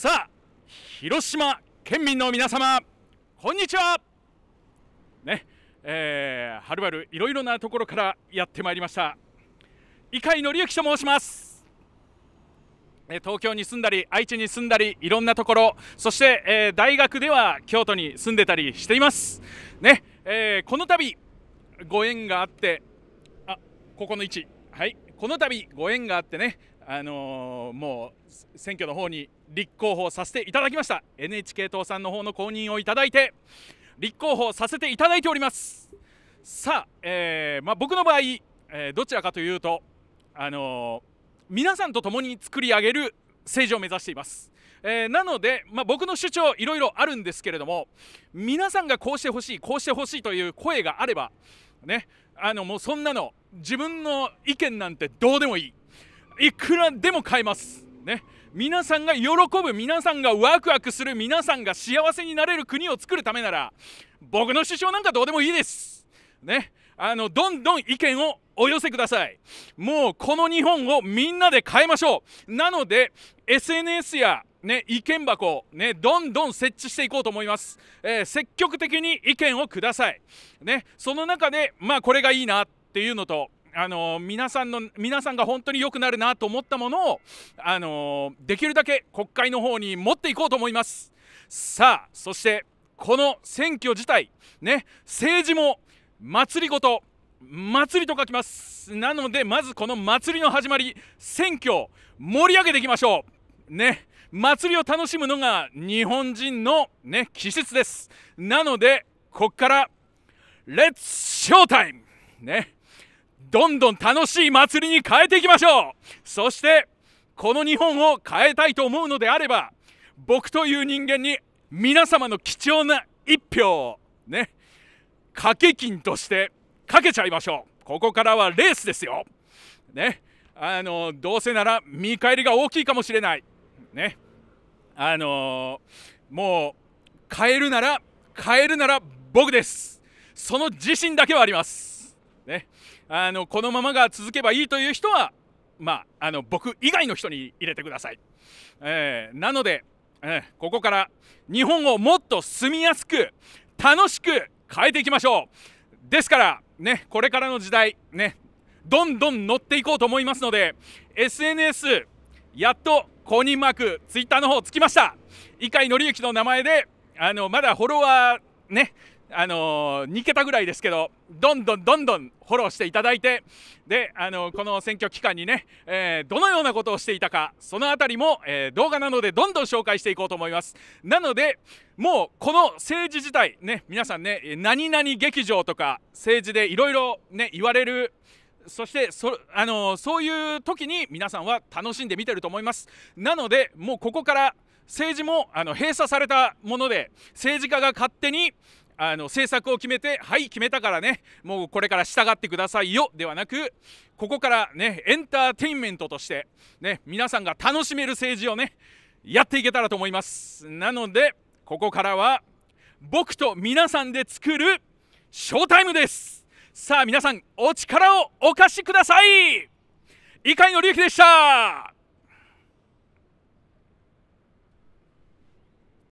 さあ広島県民の皆様こんにちはねえー、はるばるいろいろなところからやってまいりました伊海紀之と申しますえ東京に住んだり愛知に住んだりいろんなところそして、えー、大学では京都に住んでたりしていますね、えー、この度ご縁があってあここの位置はいこの度ご縁があってね、あのー、もう選挙の方に立候補させていただきました NHK 党さんの方の公認をいただいて立候補させていただいておりますさあ、えー、まあ、僕の場合、えー、どちらかというと、あの皆さんと共に作り上げる政治を目指しています、えなので、まあ、僕の主張いろいろあるんですけれども皆さんがこうしてほしいこうしてほしいという声があればねあのもうそんなの自分の意見なんてどうでもいいいくらでも買えます。ね、皆さんが喜ぶ皆さんがワクワクする皆さんが幸せになれる国を作るためなら僕の首相なんかどうでもいいです。ね、あのどんどん意見をお寄せくださいもうこの日本をみんなで変えましょうなので SNS やね、意見箱ね、どんどん設置していこうと思います、えー、積極的に意見をください、ね、その中で、まあ、これがいいなっていうのとあの皆さんの皆さんが本当に良くなるなと思ったものをあのできるだけ国会の方に持っていこうと思いますさあそしてこの選挙自体ね政治も祭りごと祭りと書きますなのでまずこの祭りの始まり選挙盛り上げていきましょうね祭りを楽しむのが日本人のね気質ですなのでここからレッツショータイムねどんどん楽しい祭りに変えていきましょうそしてこの日本を変えたいと思うのであれば僕という人間に皆様の貴重な一票をね賭け金としてかけちゃいましょうここからはレースですよねあのどうせなら見返りが大きいかもしれないねあのもう変えるなら変えるなら僕ですその自信だけはありますね、あのこのままが続けばいいという人は、まあ、あの僕以外の人に入れてください。えー、なので、えー、ここから日本をもっと住みやすく楽しく変えていきましょう。ですから、ね、これからの時代、ね、どんどん乗っていこうと思いますので SNS やっと公認マークツイッターの方つきました。伊海紀之の名前であのまだフォロワーねあのー、2桁ぐらいですけど、どんどんどんどんフォローしていただいて、で、あのー、この選挙期間にね、えー、どのようなことをしていたか、そのあたりも、え動画なのでどんどん紹介していこうと思います。なので、もうこの政治自体、ね、皆さんね、何々劇場とか、政治でいろいろね、言われる、そしてそ、あのそういう時に皆さんは楽しんで見てると思います。なので、もうここから、政治もあの閉鎖されたもので政治家が勝手にあの政策を決めてはい決めたからねもうこれから従ってくださいよではなくここからねエンターテインメントとして、ね、皆さんが楽しめる政治をねやっていけたらと思いますなのでここからは僕と皆さんで作るショータイムですさあ皆さんお力をお貸しください以下の利益でした